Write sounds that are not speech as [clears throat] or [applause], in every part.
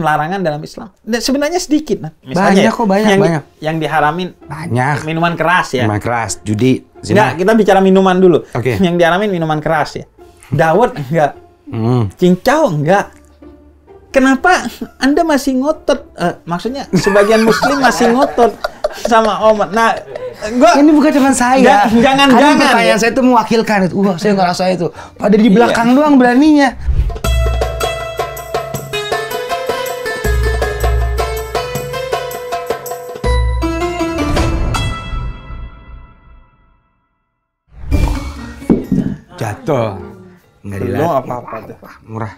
larangan dalam Islam? Nah, sebenarnya sedikit. Nah. Misalnya, banyak kok banyak yang banyak. yang diharamin banyak. Minuman keras ya. Minuman keras, judi. Enggak, kita bicara minuman dulu. Okay. Yang diharamin minuman keras ya. Dawet enggak. Mm. Cincau enggak. Kenapa Anda masih ngotot? Uh, maksudnya sebagian muslim [laughs] masih ngotot sama omat. Nah, gua ini bukan cuma saya. Jangan jangan. jangan ya. saya itu mewakilkan itu. Uh, saya ngerasa itu. Pada di iya. belakang iya. doang beraninya. Tuh. Dari Belum apa-apa tuh. Murah.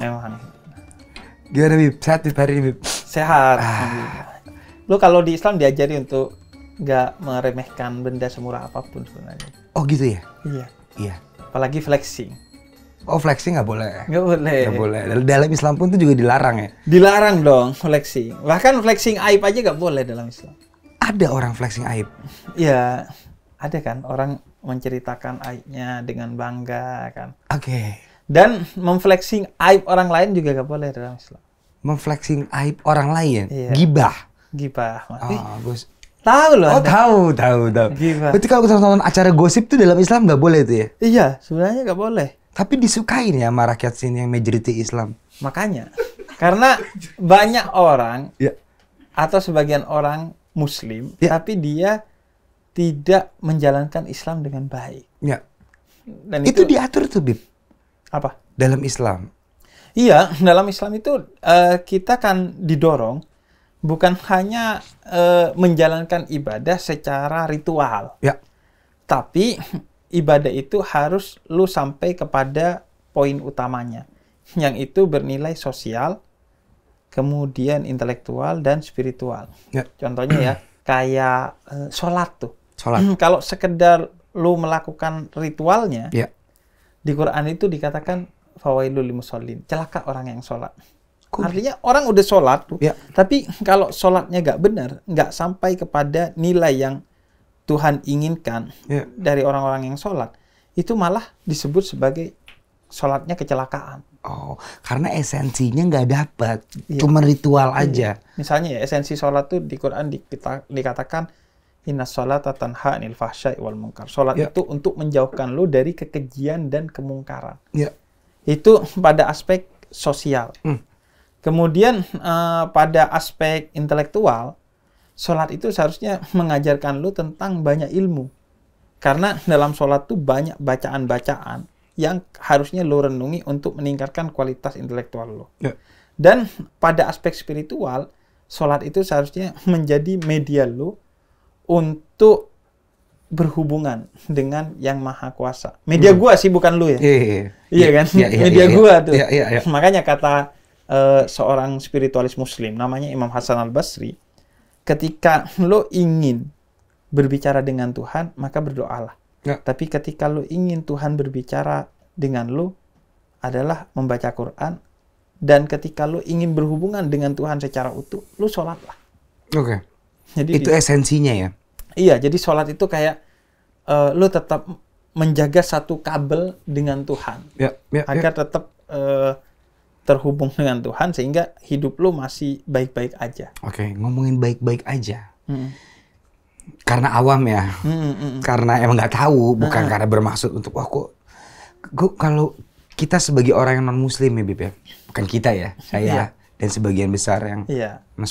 Emang. Gimana Bib? Sehat Bib hari ini Bib? Sehat. Ah. Lu kalau di Islam diajari untuk nggak meremehkan benda semurah apapun sebenarnya. Oh gitu ya? Iya. Iya. Apalagi flexing. Oh flexing nggak boleh. Nggak boleh. Nggak boleh. Dalam Islam pun itu juga dilarang ya. Dilarang dong flexing. Bahkan flexing aib aja nggak boleh dalam Islam. Ada orang flexing aib. Iya, ada kan orang menceritakan aibnya dengan bangga kan. Oke. Okay. Dan memflexing aib orang lain juga gak boleh dalam Islam. Memflexing aib orang lain? Iya. Gibah. Gibah. Oh, ah, gue tahu loh. Oh, anda. tahu, tahu, tahu. Gibah. Berarti kalau kita nonton acara gosip tuh dalam Islam gak boleh tuh ya? Iya, sebenarnya gak boleh. Tapi disukain ya sama rakyat sini yang majority Islam. Makanya. Karena banyak orang ya. atau sebagian orang muslim ya. tapi dia tidak menjalankan Islam dengan baik. Ya. Dan itu, itu diatur tuh Bib. Apa? Dalam Islam. Iya, dalam Islam itu uh, kita kan didorong bukan hanya uh, menjalankan ibadah secara ritual. Ya. Tapi ibadah itu harus lu sampai kepada poin utamanya yang itu bernilai sosial, kemudian intelektual dan spiritual. Ya. Contohnya ya kayak uh, sholat tuh. Sholat. Hmm, kalau sekedar lu melakukan ritualnya, ya. di Quran itu dikatakan fawailul limusolin, celaka orang yang sholat. Kuh. Artinya orang udah sholat ya. tapi kalau sholatnya nggak benar, nggak sampai kepada nilai yang Tuhan inginkan ya. dari orang-orang yang sholat, itu malah disebut sebagai sholatnya kecelakaan. Oh, karena esensinya nggak dapat, ya. cuma ritual iya. aja. Misalnya ya esensi sholat tuh di Quran dikata, dikatakan Inna sholata tanha anil fahsyai wal munkar. Sholat ya. itu untuk menjauhkan lu dari kekejian dan kemungkaran. Ya. Itu pada aspek sosial. Hmm. Kemudian uh, pada aspek intelektual, sholat itu seharusnya mengajarkan lu tentang banyak ilmu. Karena dalam sholat tuh banyak bacaan-bacaan yang harusnya lu renungi untuk meningkatkan kualitas intelektual lu. Ya. Dan pada aspek spiritual, sholat itu seharusnya menjadi media lu untuk berhubungan dengan yang maha kuasa. Media hmm. gua sih bukan lu ya. Iya, iya, iya. iya, iya kan? Iya, iya, Media iya, iya. gua tuh. Iya, iya, iya. Makanya kata uh, seorang spiritualis muslim namanya Imam Hasan Al-Basri, ketika lo ingin berbicara dengan Tuhan, maka berdoalah. Ya. Tapi ketika lo ingin Tuhan berbicara dengan lo adalah membaca Quran dan ketika lo ingin berhubungan dengan Tuhan secara utuh, lo sholatlah. Oke. Okay. Jadi itu di, esensinya ya. Iya, jadi sholat itu kayak uh, lu tetap menjaga satu kabel dengan Tuhan. Ya, ya, ya. agar ya. tetap uh, terhubung dengan Tuhan sehingga hidup lu masih baik-baik aja. Oke, ngomongin baik-baik aja. Hmm. Karena awam ya. Hmm, hmm. Karena emang nggak tahu, bukan hmm. karena bermaksud untuk wah kok gua kalau kita sebagai orang yang non muslim ya Bip, ya. Bukan kita ya, saya yeah. dan sebagian besar yang yeah. Iya.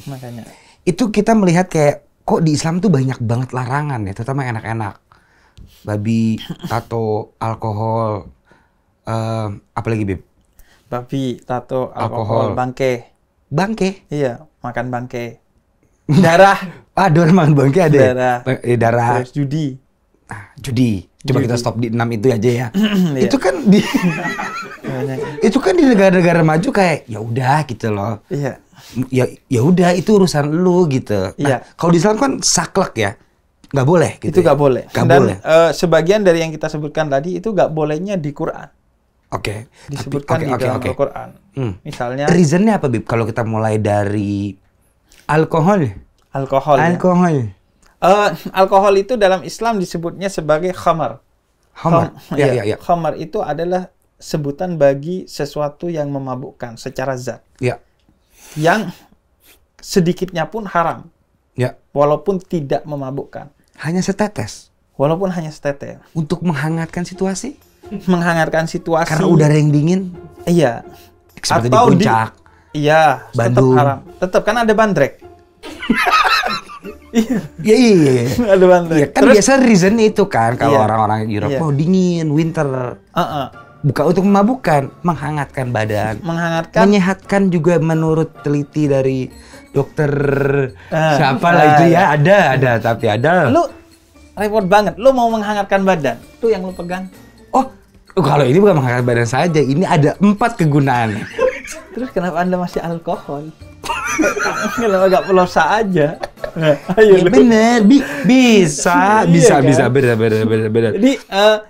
10%. Makanya. Itu kita melihat kayak kok di Islam tuh banyak banget larangan ya, terutama yang enak-enak. Babi, [laughs] tato, alkohol, eh, apalagi Bib? Babi, tato, alkohol, alkohol, bangke. Bangke? Iya, makan bangke. [laughs] Darah. ah, makan bangke ada ya? darah. ya? Eh, darah. Terus judi. Ah, judi. Coba kita stop di enam itu aja ya. [clears throat] Iya. itu kan di [laughs] itu kan di negara-negara maju kayak ya udah gitu loh. Iya ya ya udah itu urusan lu gitu. Iya. Nah, kalau di Islam kan saklek ya. Gak boleh gitu. Itu ya. nggak gak boleh. Nggak Dan, boleh. Uh, sebagian dari yang kita sebutkan tadi itu gak bolehnya di Quran. Oke. Okay. Disebutkan okay, di okay, dalam okay. Al-Qur'an. Hmm. Misalnya Reasonnya apa Bib kalau kita mulai dari alkohol? Alkohol. Ya. Alkohol. Uh, alkohol itu dalam Islam disebutnya sebagai khamar. Khamar. Ya, iya ya, ya, Khamar itu adalah sebutan bagi sesuatu yang memabukkan secara zat. Ya yang sedikitnya pun haram. Ya. Walaupun tidak memabukkan. Hanya setetes. Walaupun hanya setetes. Untuk menghangatkan situasi? Menghangatkan situasi. Karena udara yang dingin? Iya. Seperti Atau di puncak. Di, iya, Bandung. tetap haram. Tetap kan ada bandrek. [laughs] Iya. iya. Iya, iya, iya. Ada bandrek. Iya, kan Terus, biasa reason itu kan kalau iya. orang-orang Eropa iya. oh dingin, winter. Uh -uh bukan untuk memabukan, menghangatkan badan. Menghangatkan. Menyehatkan juga menurut teliti dari dokter uh, siapa uh, lah ah, itu ya, iya. ada ada tapi ada. Lu repot banget. Lu mau menghangatkan badan, tuh yang lu pegang. Oh, kalau ini bukan menghangatkan badan saja, ini ada empat kegunaan. [laughs] Terus kenapa Anda masih alkohol? kalau [laughs] gak pelosa aja? Ya Ayo, ya, bener, Bi bisa, [laughs] iya bisa, iya, kan? bisa, benar benar benar Jadi, uh,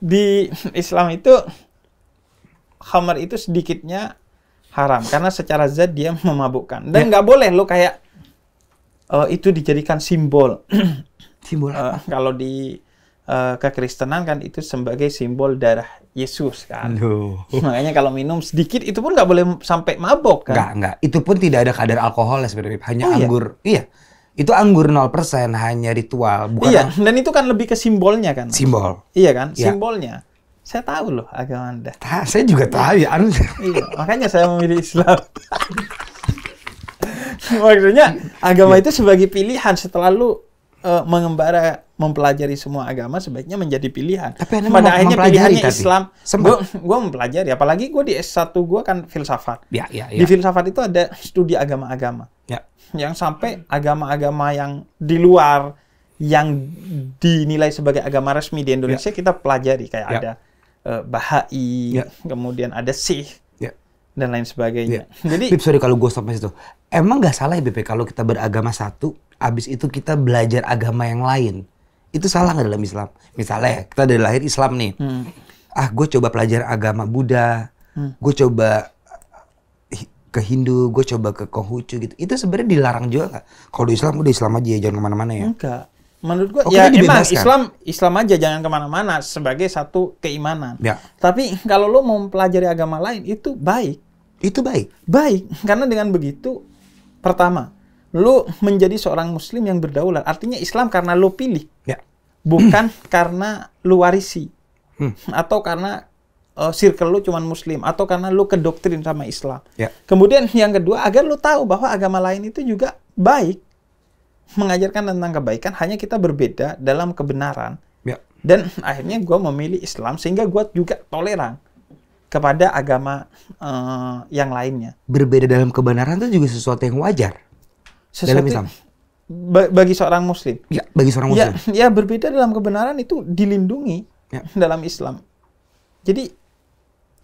di Islam itu khamar itu sedikitnya haram karena secara zat dia memabukkan dan ya. nggak ya. boleh lo kayak uh, itu dijadikan simbol [clears throat] eh, simbol Uh, kalau di uh, kekristenan kan itu sebagai simbol darah Yesus kan Loh. makanya kalau minum sedikit itu pun nggak boleh sampai mabok kan nggak nggak itu pun tidak ada kadar alkohol ya sebenarnya hanya oh, iya? anggur iya, iya itu anggur 0% hanya ritual bukan iya dan itu kan lebih ke simbolnya kan simbol iya kan iya. simbolnya saya tahu loh agama anda Ta saya juga iya. tahu ya anda iya makanya saya memilih Islam [laughs] maksudnya agama iya. itu sebagai pilihan setelah lu uh, mengembara mempelajari semua agama sebaiknya menjadi pilihan. Tapi Anda pada akhirnya pilihannya Islam. Gue gue mempelajari apalagi gue di S1 gue kan filsafat. Ya, ya, ya. Di filsafat itu ada studi agama-agama. Ya. Yang sampai agama-agama yang di luar yang dinilai sebagai agama resmi di Indonesia ya. kita pelajari kayak ya. ada uh, Bahai, ya. kemudian ada Sikh ya. dan lain sebagainya. Ya. Jadi Bip, sorry kalau gue stop itu Emang nggak salah ya BP ya, kalau kita beragama satu, abis itu kita belajar agama yang lain. Itu salah nggak dalam Islam? Misalnya kita dari lahir Islam nih. Hmm. Ah, gue coba pelajar agama Buddha, hmm. gue coba ke Hindu, gue coba ke Konghucu gitu. Itu sebenarnya dilarang juga nggak? Kalau Islam udah Islam aja ya, jangan kemana-mana ya. Enggak. Menurut gue oh, ya kan emang Islam Islam aja jangan kemana-mana sebagai satu keimanan. Ya. Tapi kalau lo mau mempelajari agama lain itu baik. Itu baik. Baik karena dengan begitu pertama lo menjadi seorang Muslim yang berdaulat. Artinya Islam karena lo pilih. Ya. Bukan karena lo warisi. Hmm. Atau karena uh, circle lu cuman muslim atau karena lu kedoktrin sama Islam. Yeah. Kemudian [laughs] yang kedua agar lu tahu bahwa agama lain itu juga baik mengajarkan tentang kebaikan hanya kita berbeda dalam kebenaran. Yeah. Dan [laughs] akhirnya gue memilih Islam sehingga gue juga toleran kepada agama uh, yang lainnya. Berbeda dalam kebenaran itu juga sesuatu yang wajar sesuatu, dalam Islam. Ba bagi seorang Muslim. Ya, bagi seorang ya, Muslim. Ya, ya berbeda dalam kebenaran itu dilindungi ya. [laughs] dalam Islam. Jadi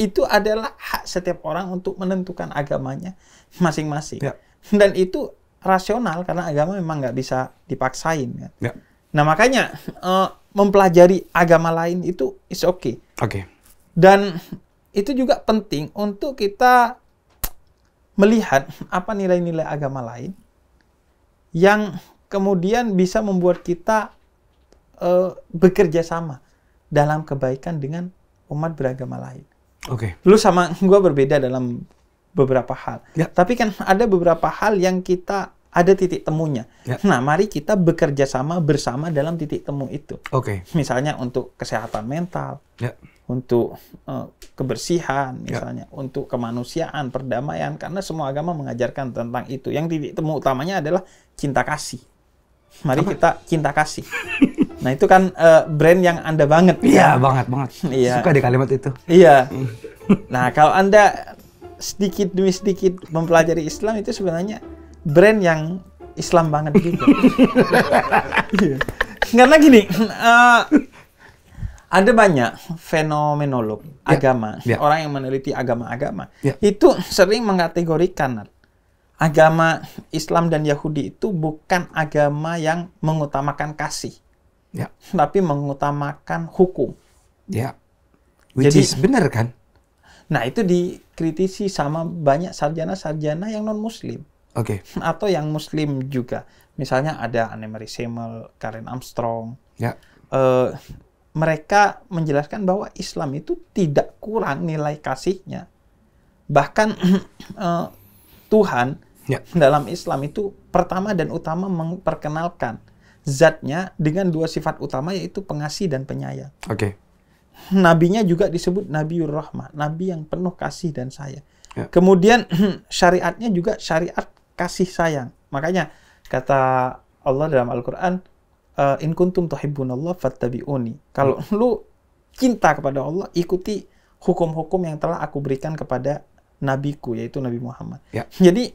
itu adalah hak setiap orang untuk menentukan agamanya masing-masing. Ya. Dan itu rasional karena agama memang nggak bisa dipaksain. Kan? Ya. Nah makanya uh, mempelajari agama lain itu is okay. Oke. Okay. Dan itu juga penting untuk kita melihat apa nilai-nilai agama lain yang kemudian bisa membuat kita uh, bekerja sama dalam kebaikan dengan umat beragama lain. Oke. Okay. Lu sama gue berbeda dalam beberapa hal. Ya. Tapi kan ada beberapa hal yang kita ada titik temunya. Ya. Nah, mari kita bekerja sama bersama dalam titik temu itu. Oke. Okay. Misalnya untuk kesehatan mental, ya. untuk uh, kebersihan, ya. misalnya ya. untuk kemanusiaan, perdamaian, karena semua agama mengajarkan tentang itu. Yang titik temu utamanya adalah cinta kasih. Mari Apa? kita cinta kasih. [laughs] Nah itu kan uh, brand yang anda banget. Iya kan? banget banget. Iya. Suka di kalimat itu. Iya. Hmm. nah kalau anda sedikit demi sedikit mempelajari Islam itu sebenarnya brand yang Islam banget juga. iya. Karena gini, uh, eh, ada banyak fenomenolog yeah. agama, yeah. orang yang meneliti agama-agama yeah. itu sering mengkategorikan agama Islam dan Yahudi itu bukan agama yang mengutamakan kasih Ya. Tapi mengutamakan hukum. Ya. Which Jadi, is benar kan? Nah, itu dikritisi sama banyak sarjana-sarjana yang non-muslim. Oke. Okay. [laughs] Atau yang muslim juga. Misalnya ada Anne Marie Semmel, Karen Armstrong. Ya. Uh, mereka menjelaskan bahwa Islam itu tidak kurang nilai kasihnya. Bahkan uh, [clears throat] Tuhan ya. dalam Islam itu pertama dan utama memperkenalkan zatnya dengan dua sifat utama yaitu pengasih dan penyayang. Oke. Okay. Nabinya juga disebut Nabi Rahmah, nabi yang penuh kasih dan sayang. Ya. Kemudian [clears throat] syariatnya juga syariat kasih sayang. Makanya kata Allah dalam Al-Qur'an, eh, in kuntum tuhibbunallah fattabi'uni. Kalau hmm. lu cinta kepada Allah, ikuti hukum-hukum yang telah aku berikan kepada nabiku yaitu Nabi Muhammad. Ya. Jadi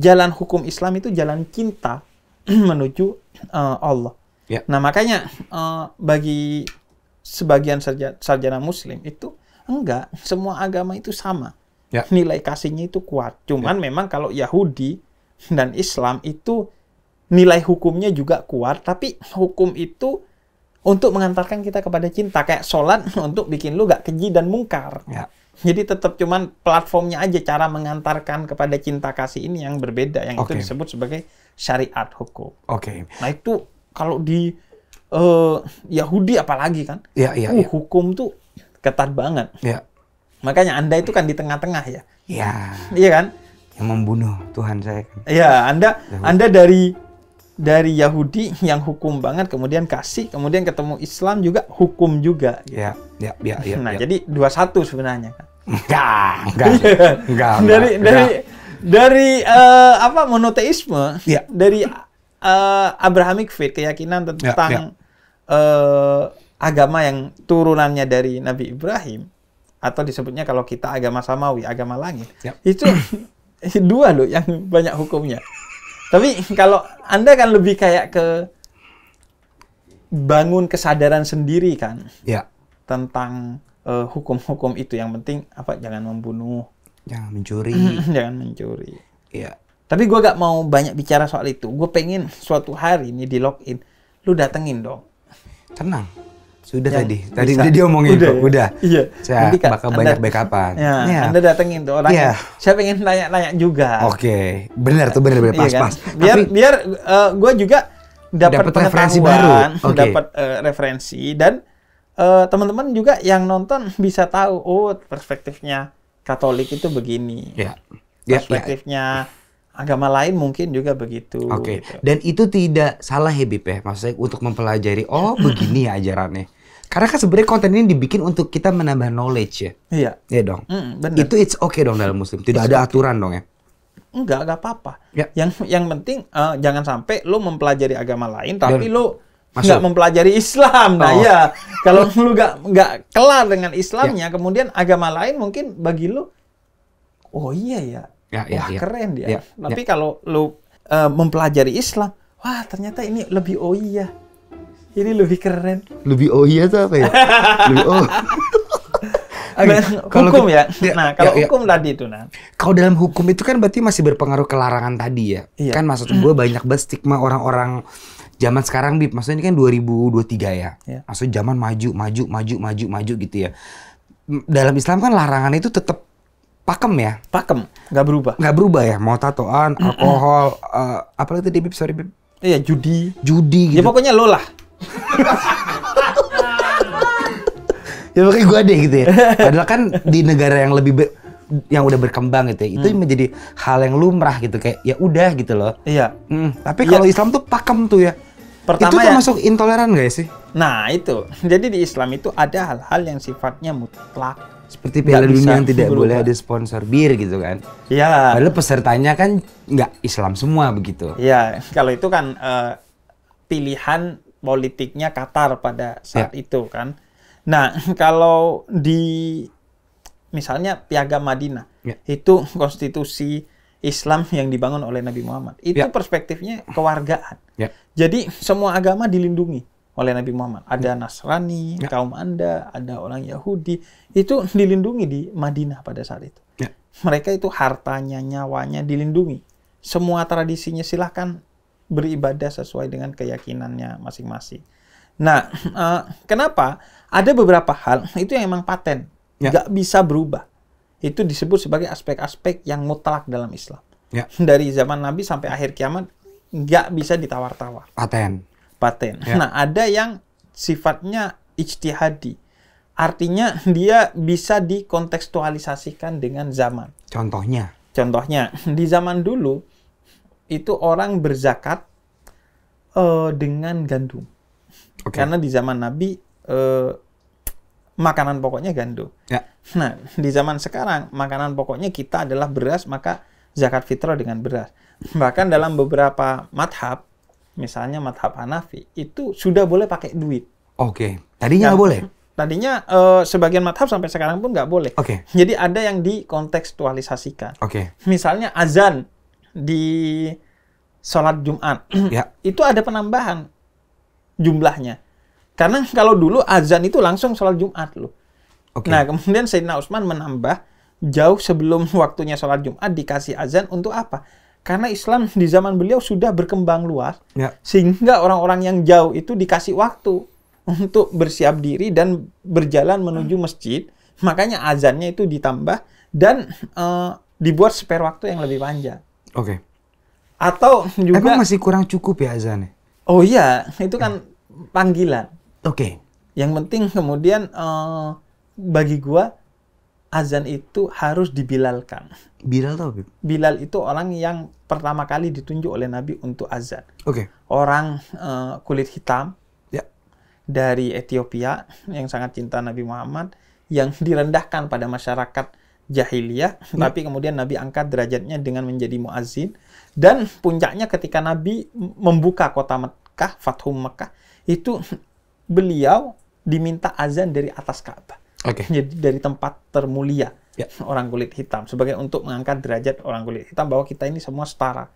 jalan hukum Islam itu jalan cinta [clears throat] menuju uh, Allah. Ya. Nah makanya uh, bagi sebagian sarjana, sarjana Muslim itu enggak semua agama itu sama. Ya. Nilai kasihnya itu kuat. Cuman ya. memang kalau Yahudi dan Islam itu nilai hukumnya juga kuat, tapi hukum itu untuk mengantarkan kita kepada cinta kayak sholat [laughs] untuk bikin lu gak keji dan mungkar. Ya. Jadi tetap cuman platformnya aja cara mengantarkan kepada cinta kasih ini yang berbeda yang okay. itu disebut sebagai syariat hukum. Oke. Okay. Nah itu kalau di uh, Yahudi apalagi kan, ya, uh, ya. hukum tuh ketat banget. Iya. Makanya anda itu kan di tengah-tengah ya. Iya. Iya kan? Yang membunuh Tuhan saya. Kan. Iya, anda Yahudi. anda dari dari Yahudi yang hukum banget, kemudian kasih, kemudian ketemu Islam juga hukum juga. Iya, iya, iya. Ya, nah, ya. jadi dua satu sebenarnya kan. Enggak, enggak, enggak, [laughs] iya. enggak. Dari enggak. dari dari uh, apa monoteisme, ya. dari uh, Abrahamic faith keyakinan iya, tentang ya, ya. Uh, agama yang turunannya dari Nabi Ibrahim atau disebutnya kalau kita agama samawi, agama langit. Ya. Itu [laughs] dua loh yang banyak hukumnya. Tapi kalau Anda kan lebih kayak ke bangun kesadaran sendiri kan. Ya. Tentang hukum-hukum uh, hukum -hukum itu yang penting apa jangan membunuh, jangan mencuri [laughs] jangan mencuri iya tapi gue gak mau banyak bicara soal itu gue pengen suatu hari ini di login lu datengin dong tenang sudah yang tadi bisa. tadi omongin diomongin udah, ya? udah. Iya. Saya Nanti bakal anda, banyak backupan. Ya, ya. Anda datengin tuh orangnya. ya. Saya pengen tanya-tanya juga. Oke, okay. benar tuh benar benar iya pas iya kan? pas. Biar Tapi, biar uh, eh, gue juga dapat referensi baru, okay. dapat uh, referensi dan uh, teman-teman juga yang nonton bisa tahu oh perspektifnya Katolik itu begini. Ya. ya, ya. Perspektifnya ya. agama lain mungkin juga begitu. Oke. Okay. Gitu. Dan itu tidak salah ya Bip ya. maksudnya untuk mempelajari oh [laughs] begini ya ajarannya. Karena kan sebenarnya konten ini dibikin untuk kita menambah knowledge ya. Iya. Iya dong. Mm, bener. Itu it's okay dong dalam muslim. Tidak it's ada okay. aturan dong ya. Enggak, enggak apa-apa. Ya. Yang yang penting uh, jangan sampai lo mempelajari agama lain tapi Dan, lo nggak mempelajari Islam. Nah, oh. ya kalau lu nggak nggak kelar dengan Islamnya, ya. kemudian agama lain mungkin bagi lu, oh iya ya, ya, ya wah ya, keren dia. Ya. Tapi ya. kalau lu uh, mempelajari Islam, wah ternyata ini lebih oh iya, ini lebih keren. Lebih oh iya tuh apa ya? [laughs] lebih oh. Nah, kalau hukum ya. ya. Nah, kalau ya, ya. hukum tadi itu nah. Kalau dalam hukum itu kan berarti masih berpengaruh ke larangan tadi ya. Iya. Kan maksud gue banyak banget stigma orang-orang zaman sekarang di maksudnya ini kan 2023 ya. ya. Maksudnya zaman maju, maju, maju, maju, maju gitu ya. Dalam Islam kan larangan itu tetap pakem ya. Pakem, nggak berubah. Nggak berubah ya. Mau tatoan, alkohol, uh, eh, apa itu tadi Bib? Sorry Bib. Iya, judi. Judi ya, gitu. Ya pokoknya lo lah. [laughs] ya pokoknya gue deh gitu ya. Padahal kan di negara yang lebih yang udah berkembang gitu ya, itu hmm. menjadi hal yang lumrah gitu kayak ya udah gitu loh. Iya. Hmm. Tapi ya. kalau ya. Islam tuh pakem tuh ya. Pertama itu ya. termasuk ya, intoleran gak sih? Nah itu, [laughs] jadi di Islam itu ada hal-hal yang sifatnya mutlak. Seperti Piala Dunia yang tidak berubah. boleh ada sponsor bir gitu kan? Iya. Padahal pesertanya kan nggak Islam semua begitu. Iya, kalau itu kan uh, pilihan politiknya Qatar pada saat ya. itu kan. Nah [laughs] kalau di misalnya Piagam Madinah ya. itu [laughs] konstitusi Islam yang dibangun oleh Nabi Muhammad itu ya. perspektifnya kewargaan. Ya. Jadi semua agama dilindungi oleh Nabi Muhammad. Ada ya. Nasrani, ya. kaum Anda, ada orang Yahudi, itu dilindungi di Madinah pada saat itu. Ya. Mereka itu hartanya, nyawanya dilindungi. Semua tradisinya silahkan beribadah sesuai dengan keyakinannya masing-masing. Nah, uh, [clears throat] kenapa ada beberapa hal itu yang emang paten Ya. Gak bisa berubah. Itu disebut sebagai aspek-aspek yang mutlak dalam Islam. Ya. [laughs] Dari zaman Nabi sampai akhir kiamat, nggak bisa ditawar-tawar. Paten. Paten. Ya. Nah, ada yang sifatnya ijtihadi. Artinya [laughs] dia bisa dikontekstualisasikan dengan zaman. Contohnya? Contohnya, [laughs] di zaman dulu, itu orang berzakat uh, dengan gandum. Okay. Karena di zaman Nabi uh, makanan pokoknya gandum. Ya. Nah, di zaman sekarang makanan pokoknya kita adalah beras, maka zakat fitrah dengan beras. Bahkan dalam beberapa madhab, misalnya madhab Hanafi, itu sudah boleh pakai duit. Oke. Tadinya nah, nggak boleh? Tadinya uh, sebagian madhab sampai sekarang pun nggak boleh. Oke. Jadi ada yang dikontekstualisasikan. Oke. Misalnya azan di sholat Jumat, ya. [clears throat] itu ada penambahan jumlahnya. Karena kalau dulu azan itu langsung sholat Jumat loh. Okay. Nah, kemudian Sayyidina Utsman menambah jauh sebelum [laughs] waktunya sholat Jumat dikasih azan untuk apa? Karena Islam di zaman beliau sudah berkembang luas, ya. sehingga orang-orang yang jauh itu dikasih waktu untuk bersiap diri dan berjalan menuju masjid. Makanya azannya itu ditambah dan e, dibuat spare waktu yang lebih panjang. Oke. Okay. Atau juga. Emang masih kurang cukup ya azannya? Oh iya, itu kan panggilan. Oke. Okay. Yang penting kemudian uh, bagi gua azan itu harus dibilalkan. Bilal tau Bib? Bilal itu orang yang pertama kali ditunjuk oleh Nabi untuk azan. Oke. Okay. Orang uh, kulit hitam ya. dari Ethiopia yang sangat cinta Nabi Muhammad yang direndahkan pada masyarakat jahiliyah ya. tapi kemudian Nabi angkat derajatnya dengan menjadi muazin dan puncaknya ketika Nabi membuka kota Mekah, Fathum Mekah itu beliau diminta azan dari atas Ka'bah. Okay. Jadi dari tempat termulia ya. [laughs] orang kulit hitam sebagai untuk mengangkat derajat orang kulit hitam bahwa kita ini semua setara.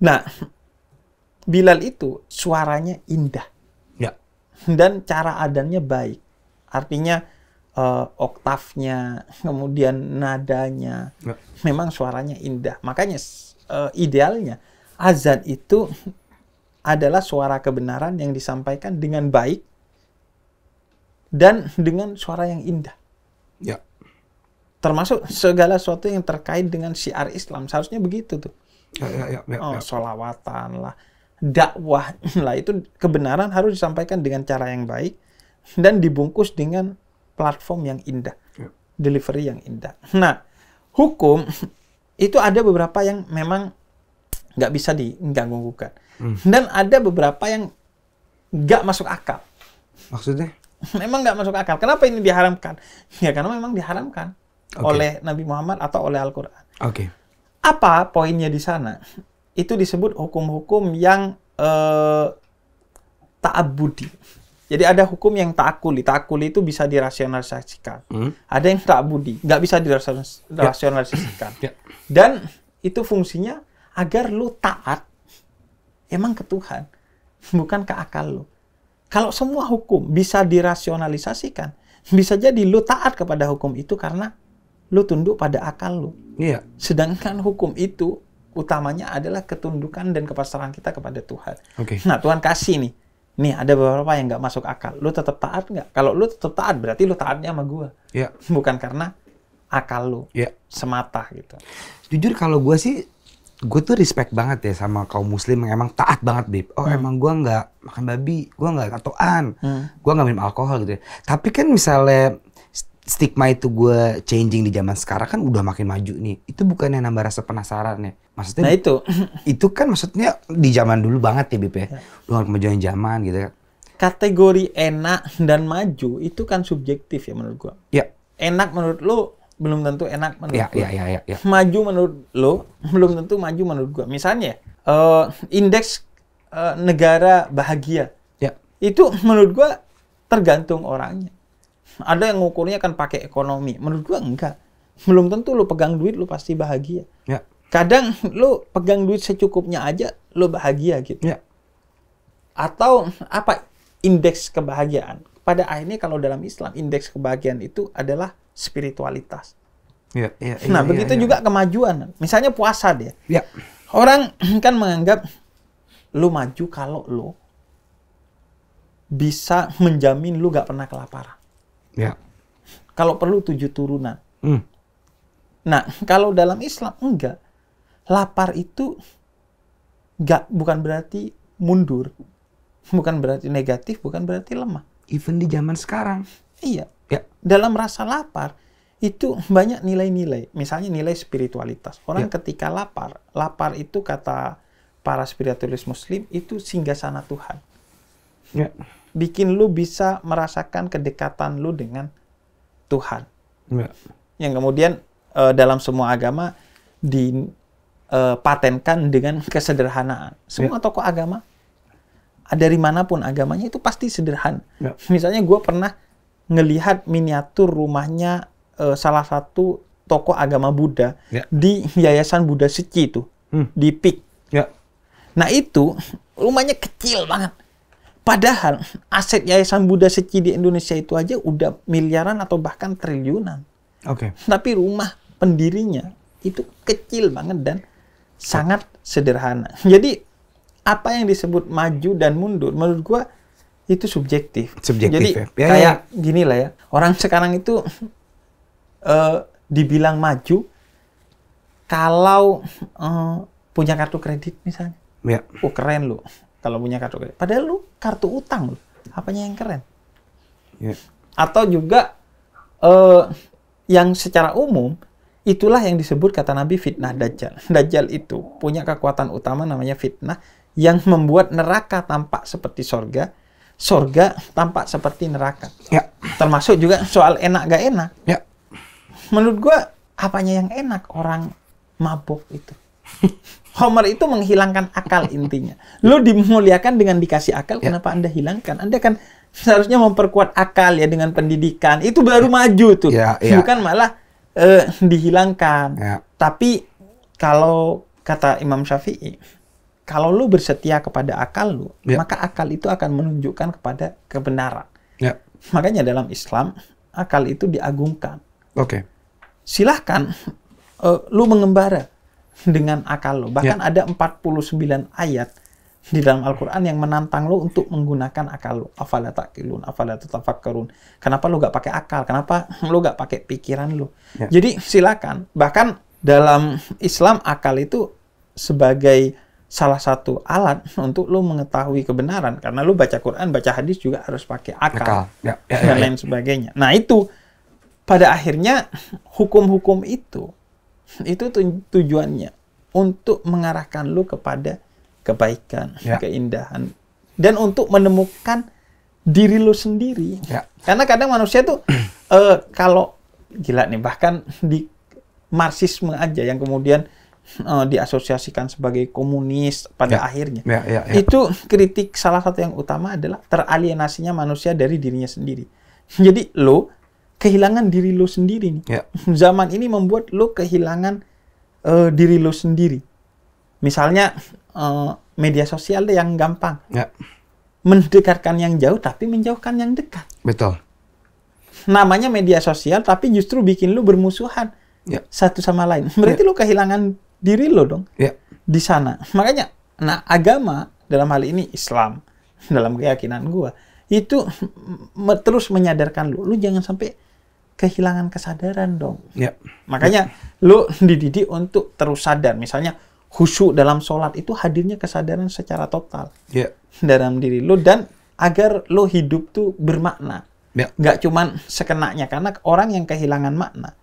Nah, [laughs] Bilal itu suaranya indah ya. dan cara adanya baik. Artinya uh, oktavnya, [laughs] kemudian nadanya, ya. memang suaranya indah. Makanya uh, idealnya azan itu adalah suara kebenaran yang disampaikan dengan baik dan dengan suara yang indah. Ya. Termasuk segala sesuatu yang terkait dengan syiar Islam seharusnya begitu tuh. Ya, ya, ya, ya, oh, ya. solawatan lah, dakwah [laughs] lah itu kebenaran harus disampaikan dengan cara yang baik dan dibungkus dengan platform yang indah, ya. delivery yang indah. Nah, hukum [laughs] itu ada beberapa yang memang nggak bisa diganggu gugat hmm. dan ada beberapa yang nggak masuk akal. Maksudnya? memang nggak masuk akal. Kenapa ini diharamkan? Ya karena memang diharamkan okay. oleh Nabi Muhammad atau oleh Al-Qur'an. Oke. Okay. Apa poinnya di sana? Itu disebut hukum-hukum yang eh, ta'abudi. Jadi ada hukum yang ta'akuli. Ta'akuli itu bisa dirasionalisasikan. Hmm. Ada yang ta'abudi, nggak bisa dirasionalisasikan. Ya. Ya. Dan itu fungsinya agar lu taat emang ke Tuhan, bukan ke akal lu. Kalau semua hukum bisa dirasionalisasikan, bisa jadi lu taat kepada hukum itu karena lu tunduk pada akal lu. Iya. Sedangkan hukum itu utamanya adalah ketundukan dan kepasrahan kita kepada Tuhan. Oke. Okay. Nah, Tuhan kasih nih. Nih, ada beberapa yang nggak masuk akal. Lu tetap taat nggak? Kalau lu tetap taat, berarti lu taatnya sama gua. Iya. Bukan karena akal lu. Iya. Semata gitu. Jujur kalau gua sih gue tuh respect banget ya sama kaum muslim yang emang taat banget bib oh hmm. emang gue nggak makan babi gue nggak tatoan hmm. gue nggak minum alkohol gitu ya. tapi kan misalnya stigma itu gue changing di zaman sekarang kan udah makin maju nih itu bukannya nambah rasa penasaran ya maksudnya nah itu [laughs] itu kan maksudnya di zaman dulu banget ya bib ya, ya. kemajuan zaman gitu kan kategori enak dan maju itu kan subjektif ya menurut gue ya enak menurut lo belum tentu enak menurut ya, gue. Ya, ya, ya, ya. Maju menurut lo, belum tentu maju menurut gue. Misalnya, uh, indeks uh, negara bahagia, ya. itu menurut gue tergantung orangnya. Ada yang ngukurnya kan pakai ekonomi. Menurut gue enggak. Belum tentu lo pegang duit, lo pasti bahagia. Ya. Kadang lo pegang duit secukupnya aja, lo bahagia gitu. Ya. Atau apa indeks kebahagiaan? Pada akhirnya kalau dalam Islam, indeks kebahagiaan itu adalah spiritualitas. Ya, ya, ya, nah, ya, begitu ya, juga kemajuan. Misalnya puasa dia. Ya. Orang [clears throat] kan menganggap lu maju kalau lu bisa menjamin lu gak pernah kelaparan. Ya. Kalau perlu tujuh turunan. Hmm. Nah, [laughs] kalau dalam Islam enggak. Lapar itu gak, bukan berarti mundur. Bukan berarti negatif, bukan berarti lemah. Even di zaman sekarang. Iya. Ya. Dalam rasa lapar itu banyak nilai-nilai. Misalnya nilai spiritualitas. Orang ya. ketika lapar, lapar itu kata para spiritualis muslim itu singgah sana Tuhan. Ya. Bikin lu bisa merasakan kedekatan lu dengan Tuhan. Ya. Yang kemudian uh, dalam semua agama dipatenkan eh, dengan kesederhanaan. Semua ya. tokoh agama dari manapun agamanya itu pasti sederhana. Ya. Misalnya gue pernah ngelihat miniatur rumahnya uh, salah satu tokoh agama Buddha ya. di Yayasan Buddha Seci itu hmm. di PIK. Ya. Nah itu rumahnya kecil banget. Padahal aset Yayasan Buddha Seci di Indonesia itu aja udah miliaran atau bahkan triliunan. Oke. Okay. Tapi rumah pendirinya itu kecil banget dan sangat sederhana. Jadi apa yang disebut maju dan mundur menurut gua itu subjektif. Subjektif. Jadi ya. Ya, ya, ya. kayak ya. gini lah ya. Orang sekarang itu uh, dibilang maju kalau uh, punya kartu kredit misalnya. Ya. Oh keren lu kalau punya kartu kredit. Padahal lu kartu utang lu. Apanya yang keren? Ya. Atau juga uh, yang secara umum itulah yang disebut kata Nabi fitnah dajjal. [laughs] Dajjal itu punya kekuatan utama namanya fitnah yang membuat neraka tampak seperti sorga surga tampak seperti neraka. Ya. Termasuk juga soal enak gak enak. Ya. Menurut gua apanya yang enak orang mabuk itu. [laughs] Homer itu menghilangkan akal intinya. Lo dimuliakan dengan dikasih akal, ya. kenapa Anda hilangkan? Anda kan seharusnya memperkuat akal ya dengan pendidikan. Itu baru ya. maju tuh. Ya, ya. Bukan malah eh, dihilangkan. Ya. Tapi kalau kata Imam Syafi'i, kalau lu bersetia kepada akal lu, yeah. maka akal itu akan menunjukkan kepada kebenaran. Yeah. Makanya dalam Islam akal itu diagungkan. Oke. Okay. Silahkan uh, lu mengembara dengan akal lu. Bahkan yeah. ada 49 ayat di dalam Al-Quran yang menantang lu untuk menggunakan akal lu. Afala takilun, afala tatafakkarun. Kenapa lu gak pakai akal? Kenapa lu gak pakai pikiran lu? Yeah. Jadi silahkan. Bahkan dalam Islam akal itu sebagai salah satu alat [laughs] untuk lo mengetahui kebenaran karena lo baca Quran baca hadis juga harus pakai akal, akal. Ya, ya, ya, dan ya. lain sebagainya nah itu pada akhirnya [laughs] hukum-hukum itu [laughs] itu tujuannya untuk mengarahkan lo kepada kebaikan ya. keindahan dan untuk menemukan diri lo sendiri ya. karena kadang manusia tuh uh, [clears throat] kalau gila nih bahkan di marxisme aja yang kemudian uh, diasosiasikan sebagai komunis pada ya, akhirnya. Ya, ya, ya. Itu kritik salah satu yang utama adalah teralienasinya manusia dari dirinya sendiri. Jadi lo kehilangan diri lo sendiri nih. Ya. Zaman ini membuat lo kehilangan uh, diri lo sendiri. Misalnya uh, media sosial yang gampang. Ya. Mendekatkan yang jauh tapi menjauhkan yang dekat. Betul. Namanya media sosial tapi justru bikin lo bermusuhan ya. satu sama lain. Berarti ya. lo kehilangan diri lo dong. Ya. Di sana. Makanya, nah agama dalam hal ini Islam, [laughs] dalam keyakinan gua, itu terus menyadarkan lo lo jangan sampai kehilangan kesadaran dong. Ya. Makanya ya. lo dididik untuk terus sadar. Misalnya khusyuk dalam sholat itu hadirnya kesadaran secara total ya. dalam diri lo dan agar lo hidup tuh bermakna. Ya. Nggak cuman sekenaknya karena orang yang kehilangan makna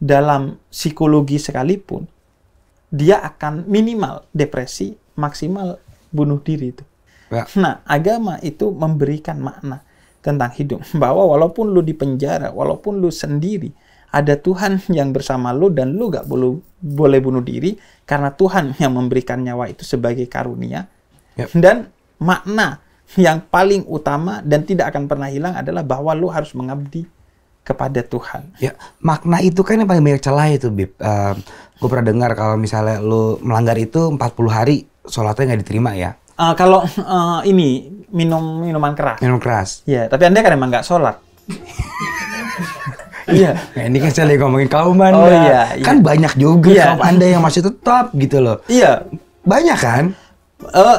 dalam psikologi sekalipun dia akan minimal depresi, maksimal bunuh diri itu. Ya. Nah, agama itu memberikan makna tentang hidup [laughs] bahwa walaupun lu di penjara, walaupun lu sendiri, ada Tuhan yang bersama lu dan lu gak boleh boleh bunuh diri karena Tuhan [laughs] yang memberikan nyawa itu sebagai karunia. Ya. Dan makna yang paling utama dan tidak akan pernah hilang adalah bahwa lu harus mengabdi kepada Tuhan. Ya, makna itu kan yang paling banyak celah itu, Bib. Uh, gue pernah dengar kalau misalnya lu melanggar itu 40 hari sholatnya nggak diterima ya. Uh, kalau uh, ini minum minuman keras. Minum keras. Iya, tapi Anda kan emang nggak sholat. [laughs] Iya. nah, ini kan saya lagi ngomongin kaum Anda. Oh, iya, iya. Kan banyak juga iya. kaum Anda yang masih tetap gitu loh. Iya. Banyak kan? Uh,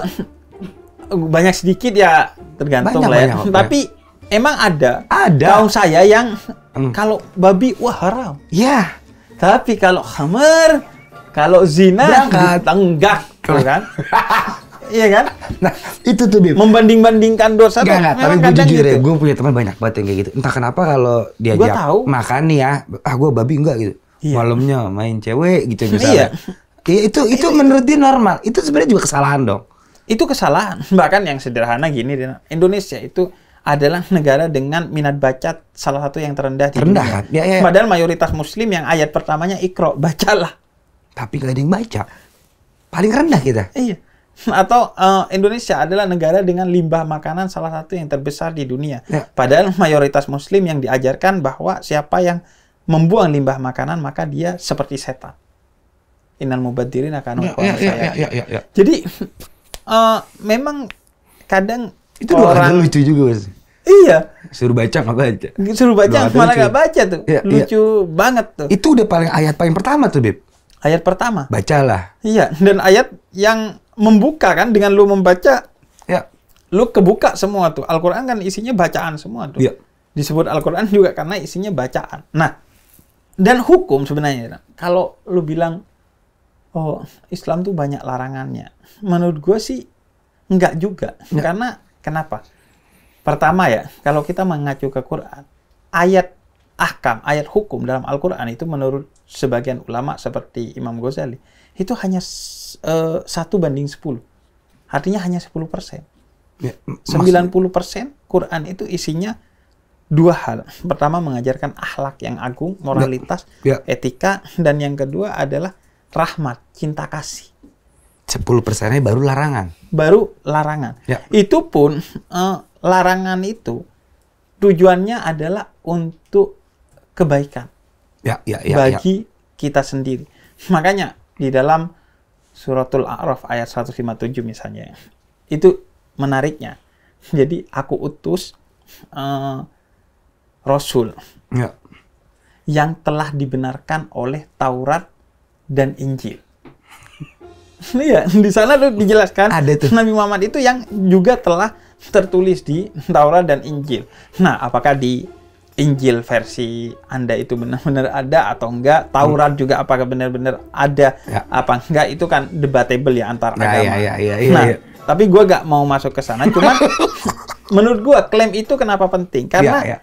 banyak sedikit ya tergantung banyak, lah ya. Banyak, Tapi emang ada, ada. kaum saya yang hmm. kalau babi wah haram. Ya. Tapi kalau hammer kalau zina tenggak, kan? [laughs] iya kan? Nah, itu tuh Bim. Membanding-bandingkan dosa Gak, gak, tapi gue jujur ya, gitu. ya, gue punya teman banyak banget yang kayak gitu. Entah kenapa kalau diajak tahu. makan nih ya, ah gue babi enggak gitu. Iya. Malamnya main cewek gitu [laughs] misalnya. Iya. Ya, itu itu menurut dia normal. Itu sebenarnya juga kesalahan dong. Itu kesalahan. Bahkan yang sederhana gini, Indonesia itu adalah negara dengan minat baca salah satu yang terendah di Rendah, Ya, kan? ya, ya. Padahal mayoritas muslim yang ayat pertamanya ikro, bacalah. Tapi nggak ada yang baca. Paling rendah kita. Iya. [laughs] Atau uh, Indonesia adalah negara dengan limbah makanan salah satu yang terbesar di dunia. Ya. Padahal mayoritas muslim yang diajarkan bahwa siapa yang membuang limbah makanan maka dia seperti setan. Inan mubadirin akan ya, ya, ya, ya, ya, ya, ya, ya. Jadi uh, [laughs] memang kadang itu orang lucu juga guys Iya. Suruh baca nggak baca. Suruh baca malah nggak baca tuh. Iya, iya. lucu iya. banget tuh. Itu udah paling ayat paling pertama tuh, Bib. Ayat pertama. Bacalah. Iya, dan ayat yang membuka kan dengan lu membaca ya. Lu kebuka semua tuh. Alquran kan isinya bacaan semua tuh. Iya. Disebut Alquran juga karena isinya bacaan. Nah, dan hukum sebenarnya kalau lu bilang oh Islam tuh banyak larangannya menurut gue sih enggak juga ya. karena Kenapa? Pertama ya, kalau kita mengacu ke Quran, ayat ahkam, ayat hukum dalam Al-Quran itu menurut sebagian ulama seperti Imam Ghazali, itu hanya e, satu uh, banding 10. Artinya hanya 10 persen. Ya, 90 persen Quran itu isinya dua hal. Pertama mengajarkan akhlak yang agung, moralitas, ya, ya. etika, dan yang kedua adalah rahmat, cinta kasih. 10 persennya baru larangan. Baru larangan. Ya. Itu pun uh, larangan itu tujuannya adalah untuk kebaikan. Ya, ya, ya, ya. bagi ya. kita sendiri. Makanya di dalam suratul A'raf ayat 157 misalnya. Itu menariknya. Jadi aku utus uh, rasul. Ya. Yang telah dibenarkan oleh Taurat dan Injil. [laughs] Iya, di sana tuh dijelaskan ada tuh. Nabi Muhammad itu yang juga telah tertulis di Taurat dan Injil. Nah, apakah di Injil versi Anda itu benar-benar ada atau enggak? Taurat hmm. juga apakah benar-benar ada ya. apa enggak? Itu kan debatable ya antar ya, agama. Ya, ya, ya, ya, nah, ya. tapi gua gak mau masuk ke sana. Cuman [laughs] menurut gua klaim itu kenapa penting? Ya, Karena ya, ya.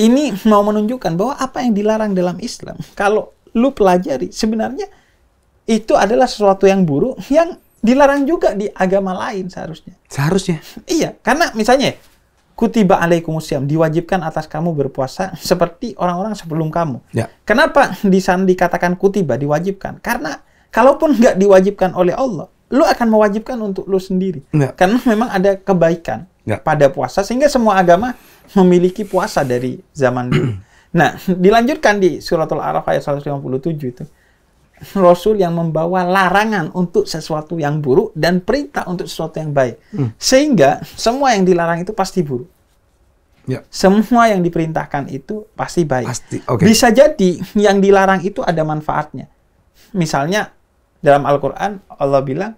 ini mau menunjukkan bahwa apa yang dilarang dalam Islam, kalau lu pelajari sebenarnya itu adalah sesuatu yang buruk yang dilarang juga di agama lain seharusnya. Seharusnya? Iya, karena misalnya kutiba alaikumusiyam diwajibkan atas kamu berpuasa seperti orang-orang sebelum kamu. Ya. Kenapa di sana dikatakan kutiba diwajibkan? Karena kalaupun nggak diwajibkan oleh Allah, lu akan mewajibkan untuk lu sendiri. Ya. Karena memang ada kebaikan ya. pada puasa sehingga semua agama memiliki puasa dari zaman dulu. [clears throat] nah, dilanjutkan di suratul Araf ayat 157 itu. [laughs] Rasul yang membawa larangan untuk sesuatu yang buruk dan perintah untuk sesuatu yang baik. Hmm. Sehingga semua yang dilarang itu pasti buruk. Ya. Semua yang diperintahkan itu pasti baik. Pasti. Okay. Bisa jadi yang dilarang itu ada manfaatnya. Misalnya dalam Al-Qur'an Allah bilang